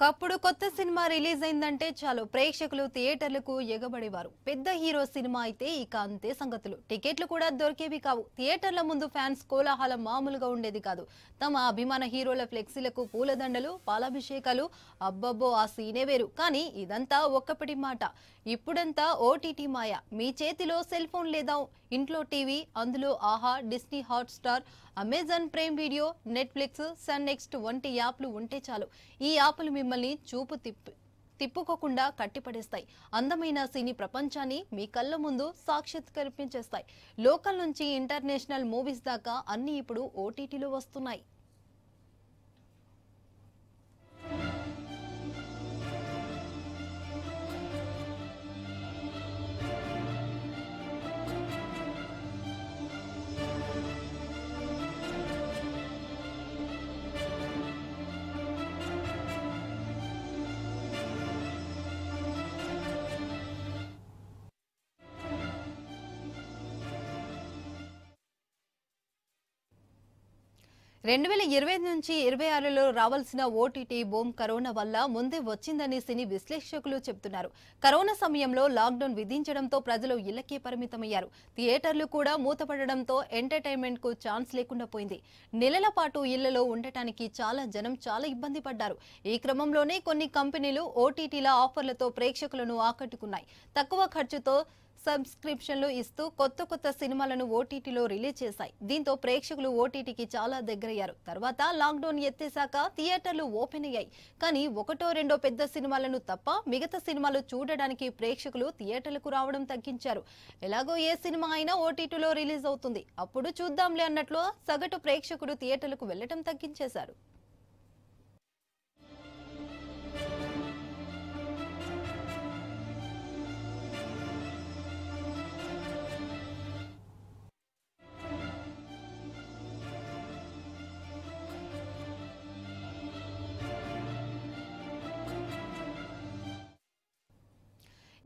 ఒకప్పుడు కొత్త cinema release అయిందంటే చాలు ప్రేక్షకులు థియేటర్లకు ఎగబడేవారు పెద్ద హీరో సినిమా అయితే ఇక అంతే సంగతులు టికెట్లు కూడా దొరికేవి కావు థియేటర్ల ముందు ఫ్యాన్స్ కోలాహలం మామూలుగా ఉండేది కాదు తమ అభిమాన హీరోల ఫ్లెక్సీలకు పూలదండలు పాలాభిషేకాలు అబ్బబ్బో ఆ సీనే వేరు కానీ ఇదంతా ఒక్కపటి మాట ఇప్పుడంతా ఓటీటీ మాయ మీ చేతిలో సెల్ ఫోన్ లేదా ఇంట్లో టీవీ అందులో Aha Disney Hotstar Amazon Prime Video Netflix Sun NXT వంటి యాప్లు ఉంటే చాలు ఈ యాప్లు మిమ్మల్ని చూపు తిప్పి తిప్పుకోకుండా కట్టిపడేస్తాయి అందమైన సినీ ప్రపంచాన్ని మీ కళ్ళ ముందు సాక్షిత్ కల్పించేస్తాయి లోకల్ నుంచి ఇంటర్నేషనల్ మూవీస్ దాకా అన్నీ ఇప్పుడు ఓటీటీలో వస్తున్నాయి రెండు వేల ఇరవై నుంచి ఇరవై ఆరులో రావాల్సిన ఓటీటీ బోమ్ కరోనా వల్ల ముందే వచ్చిందని సినీ విశ్లేషకులు చెబుతున్నారు కరోనా సమయంలో లాక్డౌన్ విధించడంతో ప్రజలు ఇళ్లకే పరిమితమయ్యారు థియేటర్లు కూడా మూతపడడంతో ఎంటర్టైన్మెంట్ కు ఛాన్స్ లేకుండా పోయింది నెలల పాటు ఇళ్లలో ఉండటానికి చాలా జనం చాలా ఇబ్బంది పడ్డారు ఈ క్రమంలోనే కొన్ని కంపెనీలు ఓటీటీల ఆఫర్లతో ప్రేక్షకులను ఆకట్టుకున్నాయి తక్కువ ఖర్చుతో సబ్స్క్రిప్షన్లు ఇస్తూ కొత్త కొత్త సినిమాలను ఓటీటీలో రిలీజ్ చేశాయి దీంతో ప్రేక్షకులు ఓటీటీకి చాలా దగ్గరయ్యారు తర్వాత లాక్డౌన్ ఎత్తేశాక థియేటర్లు ఓపెన్ అయ్యాయి కానీ ఒకటో రెండో పెద్ద సినిమాలను తప్ప మిగతా సినిమాలు చూడడానికి ప్రేక్షకులు థియేటర్లకు రావడం తగ్గించారు ఎలాగో ఏ సినిమా అయినా ఓటీటీలో రిలీజ్ అవుతుంది అప్పుడు చూద్దాంలే అన్నట్లు సగటు ప్రేక్షకుడు థియేటర్లకు వెళ్లడం తగ్గించేశారు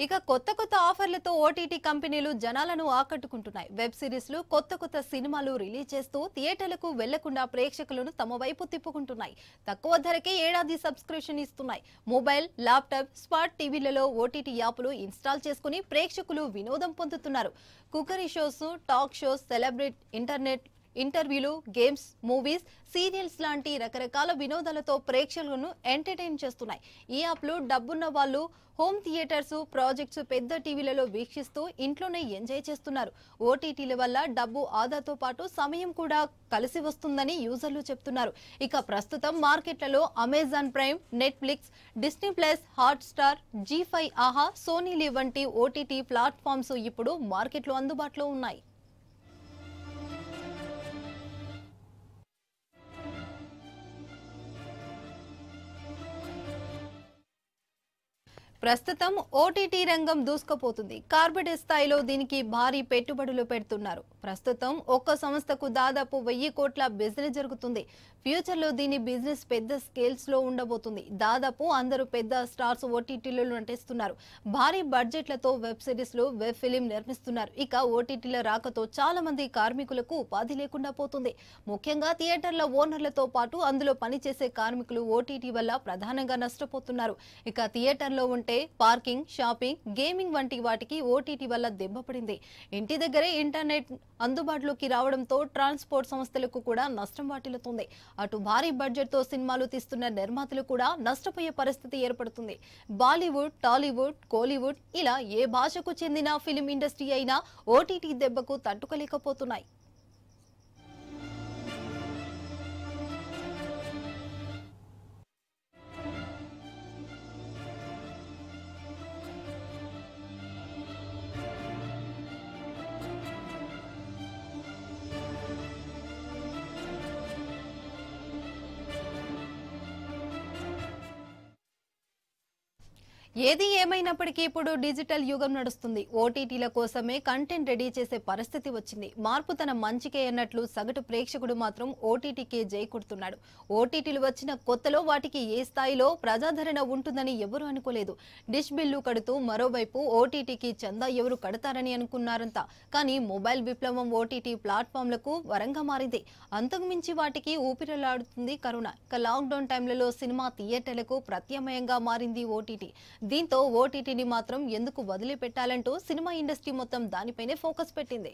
ఇక కొత్త కొత్త ఆఫర్లతో ఓటీటీ కంపెనీలు జనాలను ఆకట్టుకుంటున్నాయి వెబ్ సిరీస్లు కొత్త కొత్త సినిమాలు రిలీజ్ చేస్తూ థియేటర్లకు వెళ్లకుండా ప్రేక్షకులను తమ వైపు తిప్పుకుంటున్నాయి తక్కువ ధరకే ఏడాది సబ్స్క్రిప్షన్ ఇస్తున్నాయి మొబైల్ ల్యాప్టాప్ స్మార్ట్ టీవీలలో ఓటీటీ యాప్లు ఇన్స్టాల్ చేసుకుని ప్రేక్షకులు వినోదం పొందుతున్నారు cookery shows talk shows celebrity internet ఇంటర్వ్యూలు గేమ్స్ మూవీస్ సీరియల్స్ లాంటి రకరకాల వినోదాలతో ప్రేక్షకులను ఎంటర్టైన్ చేస్తున్నాయి ఈ యాప్లో డబ్బున్న వాళ్ళు హోమ్ థియేటర్స్ ప్రాజెక్ట్స్ పెద్ద టీవీలలో వీక్షిస్తూ ఇంట్లోనే ఎంజాయ్ చేస్తున్నారు ఓటీటీల వల్ల డబ్బు ఆదాతో పాటు సమయం కూడా కలిసి వస్తుందని యూజర్లు చెప్తున్నారు ఇక ప్రస్తుతం మార్కెట్లలో Amazon Prime Netflix Disney Plus Hotstar Zee five Aha Sony వంటి ఓటీటీ ప్లాట్ఫామ్స్ ఇప్పుడు మార్కెట్లో అందుబాటులో ఉన్నాయి ప్రస్తుతం ఓటీటీ రంగం దూసుకుపోతుంది కార్పొరేట్ స్థాయిలో దీనికి భారీ పెట్టుబడులు పెడుతున్నారు ప్రస్తుతం ఒక్క సంస్థకు దాదాపు వెయ్యి కోట్ల బిజినెస్ జరుగుతుంది ఫ్యూచర్లో దీని బిజినెస్ పెద్ద స్కేల్స్లో ఉండబోతుంది దాదాపు అందరూ పెద్ద స్టార్స్ ఓటీటీలో నటిస్తున్నారు భారీ బడ్జెట్లతో వెబ్ లో వెబ్ ఫిలిం నిర్మిస్తున్నారు ఇక ఓటీటీల రాకతో చాలా మంది కార్మికులకు ఉపాధి లేకుండా పోతుంది ముఖ్యంగా థియేటర్ల ఓనర్లతో పాటు అందులో పనిచేసే కార్మికులు ఓటీటీ వల్ల ప్రధానంగా నష్టపోతున్నారు ఇక థియేటర్లో ఉంటే పార్కింగ్ షాపింగ్ గేమింగ్ వంటి వాటికి ఓటీటీ వల్ల దెబ్బపడింది ఇంటి దగ్గరే ఇంటర్నెట్ అందుబాటులోకి రావడంతో ట్రాన్స్పోర్ట్ సంస్థలకు కూడా నష్టం వాటిల్లుతుంది అటు భారీ బడ్జెట్తో సినిమాలు తీస్తున్న నిర్మాతలు కూడా నష్టపోయే పరిస్థితి ఏర్పడుతుంది బాలీవుడ్ టాలీవుడ్ కోలీవుడ్ ఇలా ఏ భాషకు చెందిన ఫిలిం ఇండస్ట్రీ అయినా ఓటీటీ దెబ్బకు తట్టుకోలేకపోతున్నాయి ఏది ఏమైనప్పటికీ ఇప్పుడు డిజిటల్ యుగం నడుస్తుంది ఓటీటీల కోసమే కంటెంట్ రెడీ చేసే పరిస్థితి వచ్చింది మార్పు తన మంచికే అన్నట్లు సగటు ప్రేక్షకుడు మాత్రం ఓటీటీకే జైకుడుతున్నాడు ఓటీటీలు వచ్చిన కొత్తలో వాటికి ఏ స్థాయిలో ప్రజాదరణ ఉంటుందని ఎవరూ అనుకోలేదు డిష్ బిల్లు కడుతూ మరోవైపు ఓటీటీకి చందా ఎవరు కడతారని అనుకున్నారంతా కానీ మొబైల్ విప్లవం ఓటీటీ ప్లాట్ఫామ్లకు వరంగా మారింది అంతకుమించి వాటికి ఊపిరిలాడుతుంది కరోనా ఇక లాక్డౌన్ టైంలలో సినిమా థియేటర్లకు ప్రత్యామ్నాయంగా మారింది ఓటీటీ దీంతో ఓటీటీని మాత్రం ఎందుకు వదిలిపెట్టాలంటూ సినిమా ఇండస్ట్రీ మొత్తం దానిపైనే ఫోకస్ పెట్టింది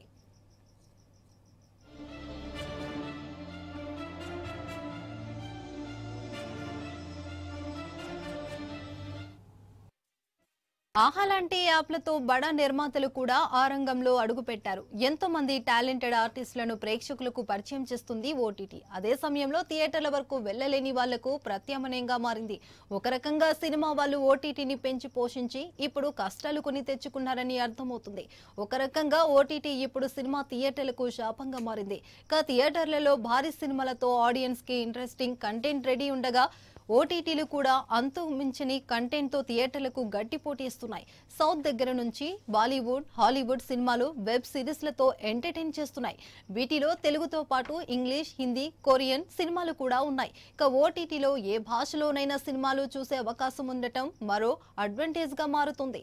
ఆహా లాంటి యాప్లతో బడా నిర్మాతలు కూడా ఆ రంగంలో అడుగుపెట్టారు ఎంతో మంది టాలెంటెడ్ ఆర్టిస్టులను ప్రేక్షకులకు పరిచయం చేస్తుంది ఓటీటీ అదే సమయంలో థియేటర్ల వరకు వెళ్ళలేని వాళ్లకు ప్రత్యామ్నాయంగా మారింది ఒక రకంగా సినిమా వాళ్ళు ఓటీటీని పెంచి పోషించి ఇప్పుడు కష్టాలు కొని తెచ్చుకున్నారని అర్థమవుతుంది ఒక రకంగా ఓటీటీ ఇప్పుడు సినిమా థియేటర్లకు శాపంగా మారింది ఇక థియేటర్లలో భారీ సినిమాలతో ఆడియన్స్ కి ఇంట్రెస్టింగ్ కంటెంట్ రెడీ ఉండగా ఓటీటీలు కూడా అంతు మించని కంటెంట్తో థియేటర్లకు గట్టి పోటీ చేస్తున్నాయి సౌత్ దగ్గర నుంచి బాలీవుడ్ హాలీవుడ్ సినిమాలు వెబ్ సిరీస్లతో ఎంటర్టైన్ చేస్తున్నాయి వీటిలో తెలుగుతో పాటు ఇంగ్లీష్ హిందీ కొరియన్ సినిమాలు కూడా ఉన్నాయి ఇక ఓటీటీలో ఏ భాషలోనైనా సినిమాలు చూసే అవకాశం ఉండటం మరో అడ్వాంటేజ్గా మారుతుంది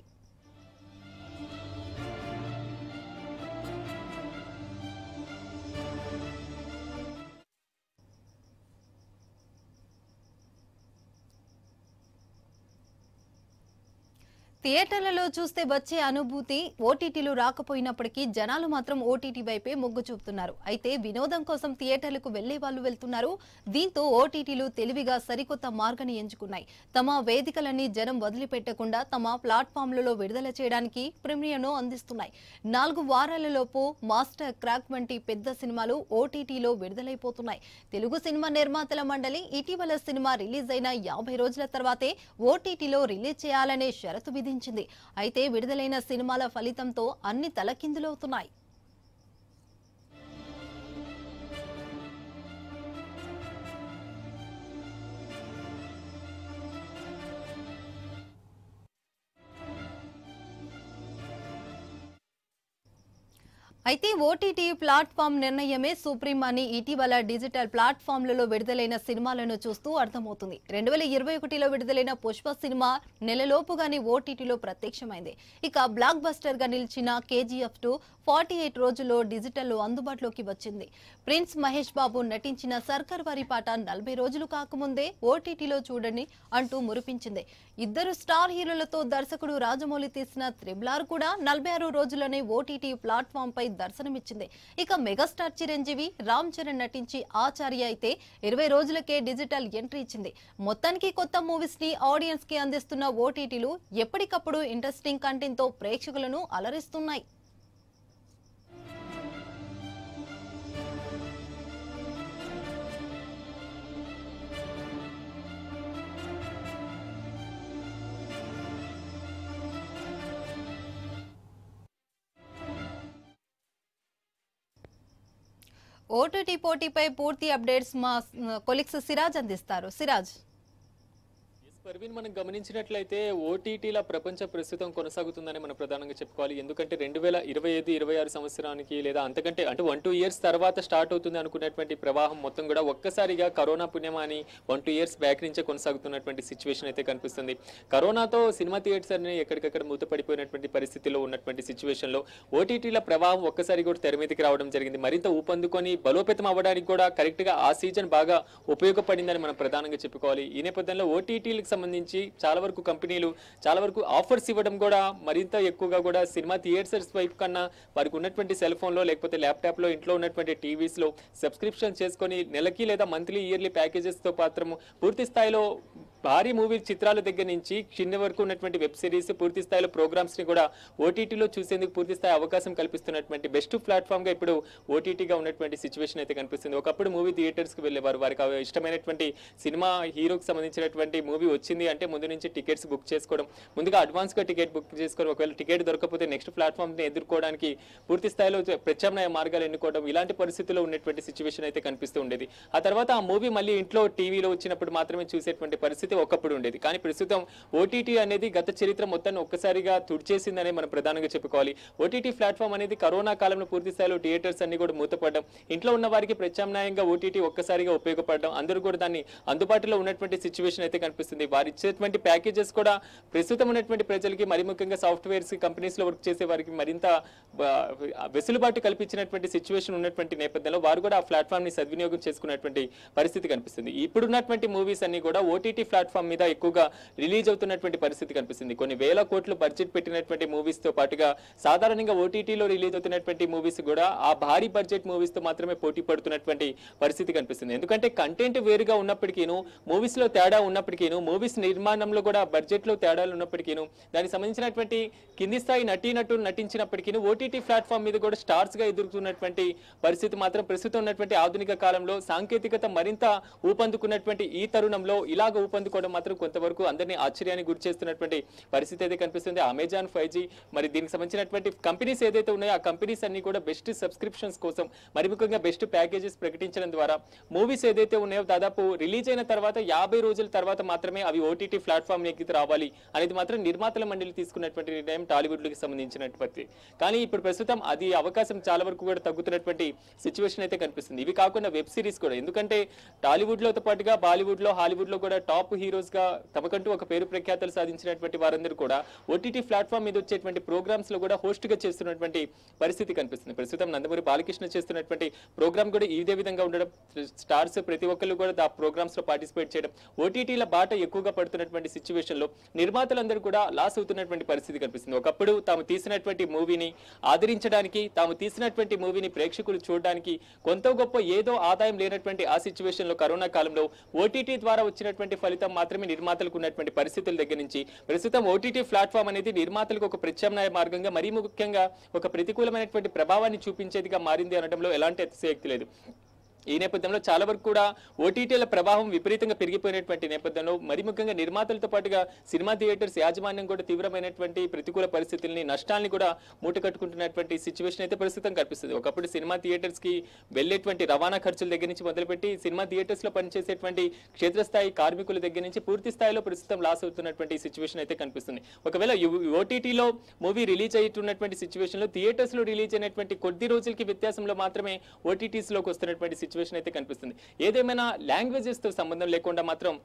థియేటర్లలో చూస్తే వచ్చే అనుభూతి ఓటీటీలు రాకపోయినప్పటికీ జనాలు మాత్రం ఓటీటీ వైపే మొగ్గు చూపుతున్నారు అయితే వినోదం కోసం థియేటర్లకు వెళ్లే వాళ్ళు వెళ్తున్నారు దీంతో ఓటీటీలు తెలివిగా సరికొత్త మార్గాన్ని ఎంచుకున్నాయి తమ వేదికలన్నీ జనం వదిలిపెట్టకుండా తమ ప్లాట్ఫామ్లలో విడుదల చేయడానికి ప్రీమియర్ను అందిస్తున్నాయి నాలుగు వారాలలోపు మాస్టర్ క్రాక్ వంటి పెద్ద సినిమాలు ఓటీటీలో విడుదలైపోతున్నాయి తెలుగు సినిమా నిర్మాతల మండలి ఇటీవల సినిమా రిలీజ్ అయిన యాభై రోజుల తర్వాతే ఓటీటీలో రిలీజ్ చేయాలనే షరతు ఛేదించింది అయితే విడుదలైన సినిమాల ఫలితంతో అన్ని తలకిందులవుతున్నాయి అయితే ఓటీటీ ప్లాట్ఫామ్ నిర్ణయమే సుప్రీం అని ఇటీవల డిజిటల్ ప్లాట్ఫామ్లలో విడుదలైన సినిమాలను చూస్తూ అర్థమవుతుంది రెండు వేల ఇరవై ఒకటిలో విడుదలైన పుష్ప సినిమా నెలలోపుగానే ఓటీటీలో ప్రత్యక్షమైంది ఇక బ్లాక్ బస్టర్గా నిలిచిన కేజీఎఫ్ టూ ఫార్టీ ఎయిట్ రోజుల్లో డిజిటల్లో అందుబాటులోకి వచ్చింది ప్రిన్స్ మహేష్ బాబు నటించిన సర్కార్ వారి పాట నలభై రోజులు కాకముందే ఓటీటీలో చూడండి అంటూ మురిపించింది ఇద్దరు స్టార్ హీరోలతో దర్శకుడు రాజమౌళి తీసిన త్రిబులార్ కూడా నలభై ఆరు రోజులనే ఓటీటీ ప్లాట్ఫామ్ పై దర్శనమిచ్చింది ఇక మెగాస్టార్ చిరంజీవి రామ్ చరణ్ నటించి ఆచార్య అయితే ఇరవై రోజులకే డిజిటల్ ఎంట్రీ ఇచ్చింది మొత్తానికి కొత్త మూవీస్ ని ఆడియన్స్ కి అందిస్తున్న ఓటీటీలు ఎప్పటికప్పుడు ఇంట్రెస్టింగ్ కంటెంట్ తో ప్రేక్షకులను అలరిస్తున్నాయి ఓటీటీ పోటీపై పూర్తి అప్డేట్స్ మా కొలిక్స్ సిరాజ్ అందిస్తారు సిరాజ్ పర్వీన్ మనం గమనించినట్లయితే ఓటీటీల ప్రపంచ ప్రస్తుతం కొనసాగుతుందని మనం ప్రధానంగా చెప్పుకోవాలి ఎందుకంటే రెండు వేల ఇరవై ఐదు ఇరవై ఆరు సంవత్సరానికి లేదా అంతకంటే అంటే వన్ టూ ఇయర్స్ తర్వాత స్టార్ట్ అవుతుంది అనుకున్నటువంటి ప్రవాహం మొత్తం కూడా ఒక్కసారిగా కరోనా పుణ్యమాని వన్ టూ ఇయర్స్ బ్యాక్ నుంచే కొనసాగుతున్నటువంటి సిచ్యువేషన్ అయితే కనిపిస్తుంది కరోనాతో సినిమా థియేటర్ని ఎక్కడికక్కడ మూతపడిపోయినటువంటి పరిస్థితిలో ఉన్నటువంటి సిచ్యువేషన్లో ఓటీటీల ప్రవాహం ఒక్కసారి కూడా తెర మీదకి రావడం జరిగింది మరింత ఊపందుకొని బలోపేతం అవ్వడానికి కూడా కరెక్ట్గా ఆ సీజన్ బాగా ఉపయోగపడిందని మనం ప్రధానంగా చెప్పుకోవాలి ఈ నేపథ్యంలో ఓటీటీలకు సంబంధించి చాలా వరకు కంపెనీలు చాలా వరకు ఆఫర్స్ ఇవ్వడం కూడా మరింత ఎక్కువగా కూడా సినిమా థియేటర్స్ వైపు కన్నా వారికి ఉన్నటువంటి సెల్ ఫోన్లో లేకపోతే ల్యాప్టాప్లో ఇంట్లో ఉన్నటువంటి టీవీస్లో సబ్స్క్రిప్షన్ చేసుకొని నెలకి లేదా మంత్లీ ఇయర్లీ ప్యాకేజెస్తో పాత్రము పూర్తి స్థాయిలో భారీ మూవీ చిత్రాల దగ్గర నుంచి చిన్న వరకు ఉన్నటువంటి వెబ్ సిరీస్ పూర్తి స్థాయిలో ప్రోగ్రామ్స్ ని కూడా ఓటీటీలో చూసేందుకు పూర్తి స్థాయి అవకాశం కల్పిస్తున్నటువంటి బెస్ట్ ప్లాట్ఫామ్ గా ఇప్పుడు ఓటీటీగా ఉన్నటువంటి సిచ్యువేషన్ అయితే కనిపిస్తుంది ఒకప్పుడు మూవీ థియేటర్స్ కి వెళ్ళేవారు వారికి ఇష్టమైనటువంటి సినిమా హీరోకి సంబంధించినటువంటి మూవీ వచ్చింది అంటే ముందు నుంచి టికెట్స్ బుక్ చేసుకోవడం ముందుగా అడ్వాన్స్ గా టికెట్ బుక్ చేసుకోవడం ఒకవేళ టికెట్ దొరకపోతే నెక్స్ట్ ప్లాట్ఫామ్ ని ఎదుర్కోవడానికి పూర్తి స్థాయిలో ప్రత్యామ్నాయ మార్గాలు ఎన్నుకోవడం ఇలాంటి పరిస్థితుల్లో ఉన్నటువంటి సిచ్యువేషన్ అయితే కనిపిస్తూ ఉండేది ఆ తర్వాత ఆ మూవీ మళ్ళీ ఇంట్లో టీవీలో వచ్చినప్పుడు మాత్రమే చూసేటువంటి పరిస్థితి పరిస్థితి ఒకప్పుడు ఉండేది కానీ ప్రస్తుతం ఓటీటీ అనేది గత చరిత్ర మొత్తాన్ని ఒక్కసారిగా తుడిచేసిందనే మనం ప్రధానంగా చెప్పుకోవాలి ఓటీటీ ప్లాట్ఫామ్ అనేది కరోనా కాలంలో పూర్తి స్థాయిలో థియేటర్స్ అన్ని కూడా మూతపడడం ఇంట్లో ఉన్న వారికి ప్రత్యామ్నాయంగా ఓటీటీ ఒక్కసారిగా ఉపయోగపడడం అందరూ కూడా దాన్ని అందుబాటులో ఉన్నటువంటి సిచ్యువేషన్ అయితే కనిపిస్తుంది వారు ఇచ్చేటువంటి ప్యాకేజెస్ కూడా ప్రస్తుతం ఉన్నటువంటి ప్రజలకి మరి ముఖ్యంగా సాఫ్ట్వేర్స్ కంపెనీస్లో వర్క్ చేసే వారికి మరింత వెసులుబాటు కల్పించినటువంటి సిచ్యువేషన్ ఉన్నటువంటి నేపథ్యంలో వారు కూడా ఆ ప్లాట్ఫామ్ని సద్వినియోగం చేసుకున్నటువంటి పరిస్థితి కనిపిస్తుంది ఇప్పుడున్నటువంటి మూవీస్ అన్ని కూడా ఓటీటీ ప్లాట్ఫామ్ మీద ఎక్కువగా రిలీజ్ అవుతున్నటువంటి పరిస్థితి కనిపిస్తుంది కొన్ని వేల కోట్లు బడ్జెట్ పెట్టినటువంటి మూవీస్ తో పాటుగా సాధారణంగా ఓటీటీలో రిలీజ్ అవుతున్నటువంటి మూవీస్ కూడా ఆ భారీ బడ్జెట్ మూవీస్ తో మాత్రమే పోటీ పడుతున్నటువంటి పరిస్థితి కనిపిస్తుంది ఎందుకంటే కంటెంట్ వేరుగా ఉన్నప్పటికీను మూవీస్ లో తేడా ఉన్నప్పటికీను మూవీస్ నిర్మాణంలో కూడా బడ్జెట్ లో తేడాలు ఉన్నప్పటికీను దానికి సంబంధించినటువంటి కింది స్థాయి నటీ నటులు నటించినప్పటికీను ఓటీటీ ప్లాట్ఫామ్ మీద కూడా స్టార్స్ గా ఎదురుతున్నటువంటి పరిస్థితి మాత్రం ప్రస్తుతం ఉన్నటువంటి ఆధునిక కాలంలో సాంకేతికత మరింత ఊపందుకున్నటువంటి ఈ తరుణంలో ఇలాగ ఊపందు రూపొందుకోవడం మాత్రం కొంతవరకు అందరినీ ఆశ్చర్యానికి గురి చేస్తున్నటువంటి పరిస్థితి అయితే కనిపిస్తుంది అమెజాన్ ఫైవ్ మరి దీనికి సంబంధించినటువంటి కంపెనీస్ ఏదైతే ఉన్నాయో ఆ కంపెనీస్ అన్ని కూడా బెస్ట్ సబ్స్క్రిప్షన్స్ కోసం మరి ముఖ్యంగా బెస్ట్ ప్యాకేజెస్ ప్రకటించడం ద్వారా మూవీస్ ఏదైతే ఉన్నాయో దాదాపు రిలీజ్ అయిన తర్వాత యాభై రోజుల తర్వాత మాత్రమే అవి ఓటీటీ ప్లాట్ఫామ్ ఎక్కి రావాలి అనేది మాత్రం నిర్మాతల మండలి తీసుకున్నటువంటి నిర్ణయం టాలీవుడ్కి సంబంధించినటువంటి కానీ ఇప్పుడు ప్రస్తుతం అది అవకాశం చాలా వరకు కూడా తగ్గుతున్నటువంటి సిచ్యువేషన్ అయితే కనిపిస్తుంది ఇవి కాకుండా వెబ్ సిరీస్ కూడా ఎందుకంటే టాలీవుడ్లో పాటుగా బాలీవుడ్లో హాలీవుడ్లో కూడా టాప్ గా తమకంటూ ఒక పేరు ప్రఖ్యాతలు సాధించినటువంటి వారందరూ కూడా ఓటీటీ ప్లాట్ఫామ్ మీద వచ్చేటువంటి లో కూడా హోస్ట్ గా చేస్తున్నటువంటి పరిస్థితి కనిపిస్తుంది ప్రస్తుతం నందమూరి బాలకృష్ణ చేస్తున్నటువంటి ప్రోగ్రామ్ కూడా ఇదే విధంగా ఉండడం స్టార్స్ ప్రతి ఒక్కళ్ళు కూడా ఆ లో పార్టిసిపేట్ చేయడం ఓటీటీల బాట ఎక్కువగా పడుతున్నటువంటి లో నిర్మాతలందరూ కూడా లాస్ అవుతున్నటువంటి పరిస్థితి కనిపిస్తుంది ఒకప్పుడు తాము తీసినటువంటి మూవీని ఆదరించడానికి తాము తీసినటువంటి మూవీని ప్రేక్షకులు చూడడానికి కొంత గొప్ప ఏదో ఆదాయం లేనటువంటి ఆ లో కరోనా కాలంలో ఓటీటీ ద్వారా వచ్చినటువంటి ఫలితం ప్రస్తుతం మాత్రమే నిర్మాతలకు ఉన్నటువంటి పరిస్థితుల దగ్గర నుంచి ప్రస్తుతం ఓటీటీ ప్లాట్ఫామ్ అనేది నిర్మాతలకు ఒక ప్రత్యామ్నాయ మార్గంగా మరీ ముఖ్యంగా ఒక ప్రతికూలమైనటువంటి ప్రభావాన్ని చూపించేదిగా మారింది అనడంలో ఎలాంటి అతిశయక్తి లేదు ఈ నేపథ్యంలో చాలా వరకు కూడా ఓటీటీల ప్రభావం విపరీతంగా పెరిగిపోయినటువంటి నేపథ్యంలో మరి ముఖ్యంగా నిర్మాతలతో పాటుగా సినిమా థియేటర్స్ యాజమాన్యం కూడా తీవ్రమైనటువంటి ప్రతికూల పరిస్థితుల్ని నష్టాన్ని కూడా మూటకట్టుకుంటున్నటువంటి సిచ్యువేషన్ అయితే ప్రస్తుతం కనిపిస్తుంది ఒకప్పుడు సినిమా థియేటర్స్కి వెళ్ళేటువంటి రవాణా ఖర్చుల దగ్గర నుంచి మొదలుపెట్టి సినిమా థియేటర్స్లో పనిచేసేటువంటి క్షేత్రస్థాయి కార్మికుల దగ్గర నుంచి పూర్తి స్థాయిలో ప్రస్తుతం లాస్ అవుతున్నటువంటి సిచ్యువేషన్ అయితే కనిపిస్తుంది ఒకవేళ ఓటీటీలో మూవీ రిలీజ్ అయ్యున్నటువంటి సిచ్యువేషన్లో థియేటర్స్లో రిలీజ్ అయినటువంటి కొద్ది రోజులకి వ్యత్యాసంలో మాత్రమే ఓటీటీస్లోకి వస్తున్నటువంటి సిచ్యువేషన్ సిచ్యువేషన్ అయితే కనిపిస్తుంది ఏదేమైనా లాంగ్వేజెస్తో సంబంధం లేకుండా మాత్రం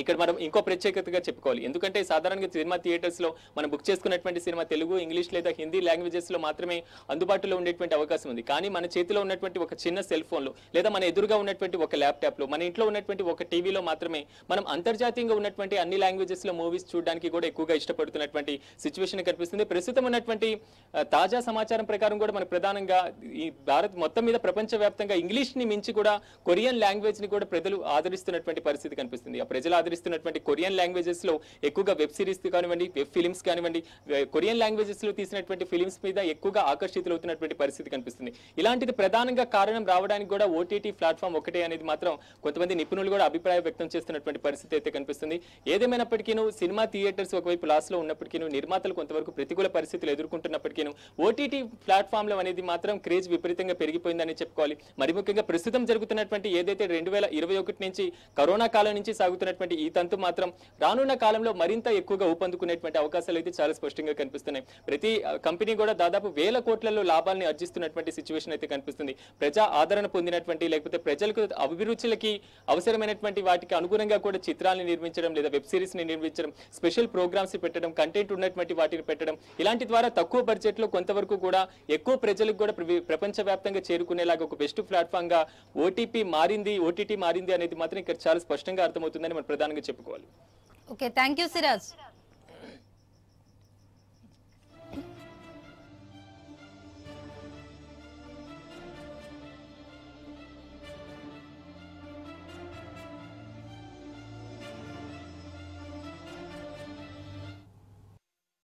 ఇక్కడ మనం ఇంకో ప్రత్యేకతగా చెప్పుకోవాలి ఎందుకంటే సాధారణంగా సినిమా థియేటర్స్ లో మనం బుక్ చేసుకున్నటువంటి సినిమా తెలుగు ఇంగ్లీష్ లేదా హిందీ లాంగ్వేజెస్ లో మాత్రమే అందుబాటులో ఉండేటువంటి అవకాశం ఉంది కానీ మన చేతిలో ఉన్నటువంటి ఒక చిన్న సెల్ ఫోన్లో లేదా మన ఎదురుగా ఉన్నటువంటి ఒక ల్యాప్టాప్ లో మన ఇంట్లో ఉన్నటువంటి ఒక టీవీలో మాత్రమే మనం అంతర్జాతీయంగా ఉన్నటువంటి అన్ని లాంగ్వేజెస్ లో మూవీస్ చూడడానికి కూడా ఎక్కువగా ఇష్టపడుతున్నటువంటి సిచ్యువేషన్ కనిపిస్తుంది ప్రస్తుతం ఉన్నటువంటి తాజా సమాచారం ప్రకారం కూడా మన ప్రధానంగా ఈ భారత్ మొత్తం మీద ప్రపంచవ్యాప్తంగా ని మించి కూడా కొరియన్ లాంగ్వేజ్ ని కూడా ప్రజలు ఆదరిస్తున్నటువంటి పరిస్థితి కనిపిస్తుంది ఆ ప్రజల ఆదరిస్తున్నటువంటి కొరియన్ లాంగ్వేజెస్లో ఎక్కువగా వెబ్ సిరీస్ కానివ్వండి వెబ్ ఫిలిమ్స్ కానివ్వండి కొరియన్ లాంగ్వేజెస్లో తీసినటువంటి ఫిలిమ్స్ మీద ఎక్కువగా ఆకర్షితులు అవుతున్నటువంటి పరిస్థితి కనిపిస్తుంది ఇలాంటిది ప్రధానంగా కారణం రావడానికి కూడా ఓటీటీ ప్లాట్ఫామ్ ఒకటే అనేది మాత్రం కొంతమంది నిపుణులు కూడా అభిప్రాయం వ్యక్తం చేస్తున్నటువంటి పరిస్థితి అయితే కనిపిస్తుంది ఏదేమైనప్పటికీ సినిమా థియేటర్స్ ఒకవైపు లాస్లో ఉన్నప్పటికీ నిర్మాతలు కొంతవరకు ప్రతికూల పరిస్థితులు ఎదుర్కొంటున్నప్పటికీ ఓటీటీ ప్లాట్ఫామ్లు అనేది మాత్రం క్రేజ్ విపరీతంగా పెరిగిపోయిందని చెప్పుకోవాలి మరి ముఖ్యంగా ప్రస్తుతం జరుగుతున్నటువంటి ఏదైతే రెండు నుంచి కరోనా కాలం నుంచి సాగుతున్నటువంటి ఉన్నటువంటి ఈ తంతు మాత్రం రానున్న కాలంలో మరింత ఎక్కువగా ఊపందుకునేటువంటి అవకాశాలు అయితే చాలా స్పష్టంగా కనిపిస్తున్నాయి ప్రతి కంపెనీ కూడా దాదాపు వేల కోట్లలో లాభాలను అర్జిస్తున్నటువంటి సిచ్యువేషన్ అయితే కనిపిస్తుంది ప్రజా ఆదరణ పొందినటువంటి లేకపోతే ప్రజలకు అభిరుచులకి అవసరమైనటువంటి వాటికి అనుగుణంగా కూడా చిత్రాలను నిర్మించడం లేదా వెబ్ సిరీస్ ని నిర్మించడం స్పెషల్ ప్రోగ్రామ్స్ పెట్టడం కంటెంట్ ఉన్నటువంటి వాటిని పెట్టడం ఇలాంటి ద్వారా తక్కువ బడ్జెట్ లో కొంతవరకు కూడా ఎక్కువ ప్రజలకు కూడా ప్రపంచవ్యాప్తంగా చేరుకునేలాగా ఒక బెస్ట్ ప్లాట్ఫామ్ గా ఓటీపీ మారింది ఓటీటీ మారింది అనేది మాత్రం ఇక్కడ చాలా స్పష్టంగా అర్థమవుతుందని మన ఖచ్చితంగా చెప్పుకోవాలి ఓకే థ్యాంక్ యూ సిరాజ్